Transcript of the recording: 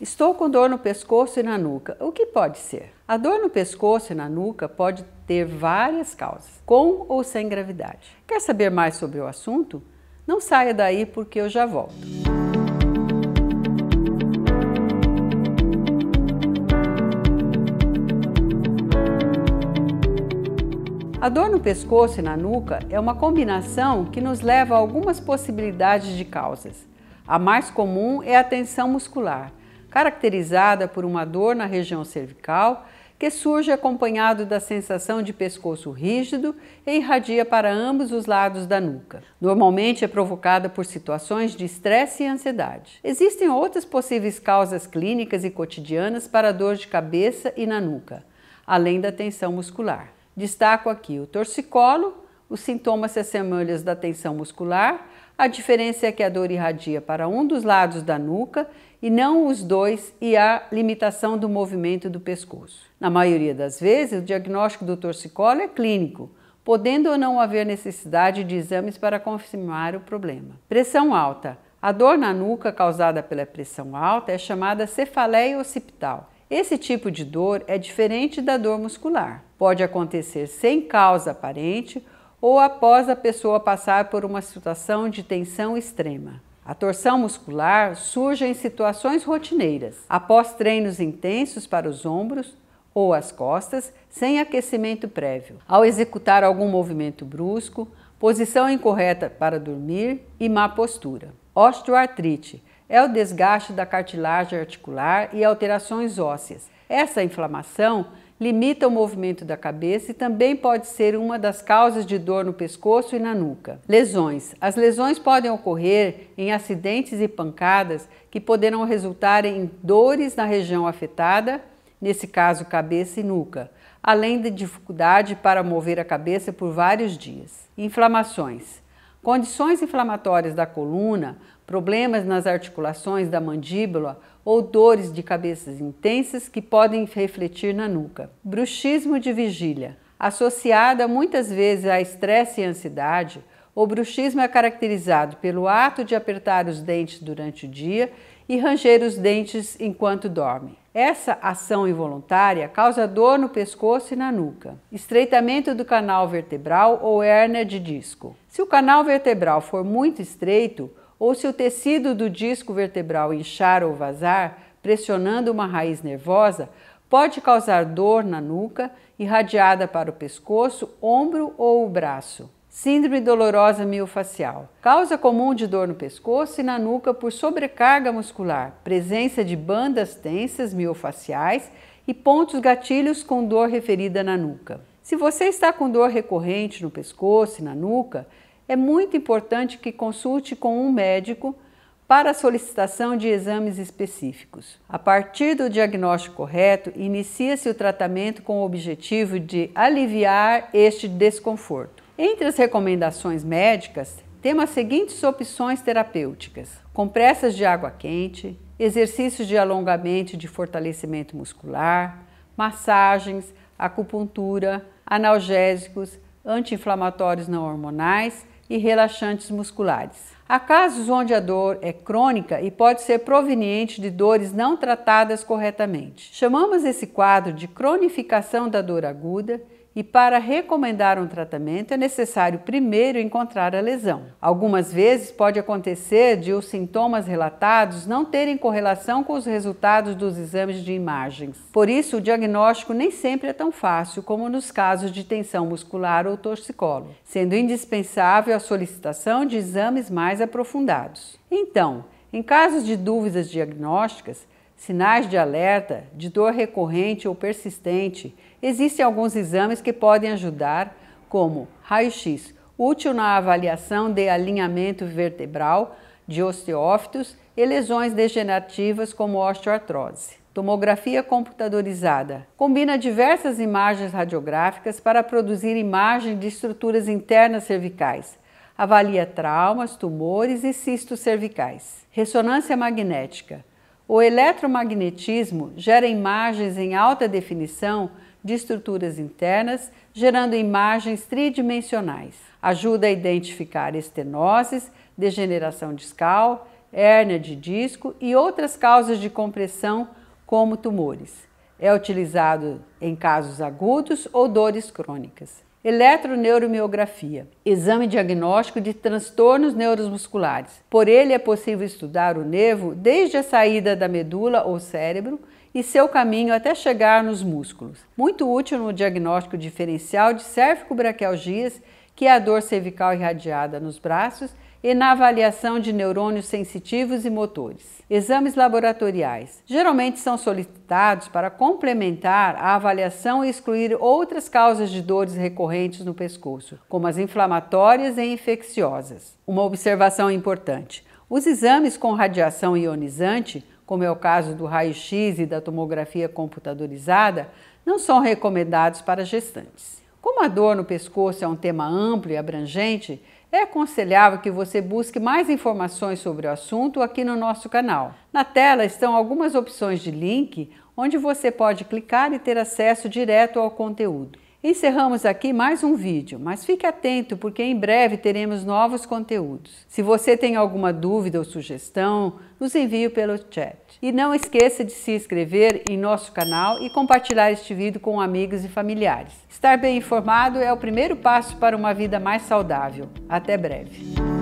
Estou com dor no pescoço e na nuca. O que pode ser? A dor no pescoço e na nuca pode ter várias causas, com ou sem gravidade. Quer saber mais sobre o assunto? Não saia daí porque eu já volto. A dor no pescoço e na nuca é uma combinação que nos leva a algumas possibilidades de causas. A mais comum é a tensão muscular, caracterizada por uma dor na região cervical que surge acompanhado da sensação de pescoço rígido e irradia para ambos os lados da nuca. Normalmente é provocada por situações de estresse e ansiedade. Existem outras possíveis causas clínicas e cotidianas para dor de cabeça e na nuca, além da tensão muscular. Destaco aqui o torcicolo, os sintomas se assemelham da tensão muscular, a diferença é que a dor irradia para um dos lados da nuca e não os dois e a limitação do movimento do pescoço. Na maioria das vezes, o diagnóstico do torcicolo é clínico, podendo ou não haver necessidade de exames para confirmar o problema. Pressão alta. A dor na nuca causada pela pressão alta é chamada cefaleia occipital. Esse tipo de dor é diferente da dor muscular. Pode acontecer sem causa aparente ou após a pessoa passar por uma situação de tensão extrema. A torção muscular surge em situações rotineiras, após treinos intensos para os ombros ou as costas, sem aquecimento prévio, ao executar algum movimento brusco, posição incorreta para dormir e má postura. Osteoartrite é o desgaste da cartilagem articular e alterações ósseas. Essa inflamação limita o movimento da cabeça e também pode ser uma das causas de dor no pescoço e na nuca. Lesões: as lesões podem ocorrer em acidentes e pancadas que poderão resultar em dores na região afetada, nesse caso, cabeça e nuca, além de dificuldade para mover a cabeça por vários dias. Inflamações: condições inflamatórias da coluna, problemas nas articulações da mandíbula ou dores de cabeças intensas que podem refletir na nuca. Bruxismo de vigília. Associada muitas vezes a estresse e ansiedade, o bruxismo é caracterizado pelo ato de apertar os dentes durante o dia e ranger os dentes enquanto dorme. Essa ação involuntária causa dor no pescoço e na nuca, estreitamento do canal vertebral ou hérnia de disco. Se o canal vertebral for muito estreito, ou se o tecido do disco vertebral inchar ou vazar, pressionando uma raiz nervosa, pode causar dor na nuca, irradiada para o pescoço, ombro ou o braço. Síndrome dolorosa miofacial. Causa comum de dor no pescoço e na nuca por sobrecarga muscular, presença de bandas tensas miofaciais e pontos gatilhos com dor referida na nuca. Se você está com dor recorrente no pescoço e na nuca, é muito importante que consulte com um médico para solicitação de exames específicos. A partir do diagnóstico correto, inicia-se o tratamento com o objetivo de aliviar este desconforto. Entre as recomendações médicas, temos as seguintes opções terapêuticas: compressas de água quente, exercícios de alongamento e de fortalecimento muscular, massagens, acupuntura, analgésicos, anti-inflamatórios não hormonais e relaxantes musculares. Há casos onde a dor é crônica e pode ser proveniente de dores não tratadas corretamente. Chamamos esse quadro de cronificação da dor aguda e para recomendar um tratamento é necessário primeiro encontrar a lesão. Algumas vezes pode acontecer de os sintomas relatados não terem correlação com os resultados dos exames de imagens. Por isso, o diagnóstico nem sempre é tão fácil como nos casos de tensão muscular ou torcicolo, sendo indispensável a solicitação de exames mais aprofundados. Então, em casos de dúvidas diagnósticas, Sinais de alerta, de dor recorrente ou persistente, existem alguns exames que podem ajudar, como raio-x, útil na avaliação de alinhamento vertebral, de osteófitos e lesões degenerativas como osteoartrose. Tomografia computadorizada combina diversas imagens radiográficas para produzir imagem de estruturas internas cervicais. Avalia traumas, tumores e cistos cervicais. Ressonância magnética o eletromagnetismo gera imagens em alta definição de estruturas internas, gerando imagens tridimensionais. Ajuda a identificar estenoses, degeneração discal, hérnia de disco e outras causas de compressão, como tumores. É utilizado em casos agudos ou dores crônicas. Eletroneuromiografia, exame diagnóstico de transtornos neuromusculares. Por ele é possível estudar o nervo desde a saída da medula ou cérebro e seu caminho até chegar nos músculos. Muito útil no diagnóstico diferencial de cervico braquialgias, que é a dor cervical irradiada nos braços e na avaliação de neurônios sensitivos e motores. Exames laboratoriais geralmente são solicitados para complementar a avaliação e excluir outras causas de dores recorrentes no pescoço, como as inflamatórias e infecciosas. Uma observação importante: os exames com radiação ionizante, como é o caso do raio-x e da tomografia computadorizada, não são recomendados para gestantes. Como a dor no pescoço é um tema amplo e abrangente, é aconselhável que você busque mais informações sobre o assunto aqui no nosso canal. Na tela estão algumas opções de link onde você pode clicar e ter acesso direto ao conteúdo. Encerramos aqui mais um vídeo, mas fique atento porque em breve teremos novos conteúdos. Se você tem alguma dúvida ou sugestão, nos envie pelo chat. E não esqueça de se inscrever em nosso canal e compartilhar este vídeo com amigos e familiares. Estar bem informado é o primeiro passo para uma vida mais saudável. Até breve!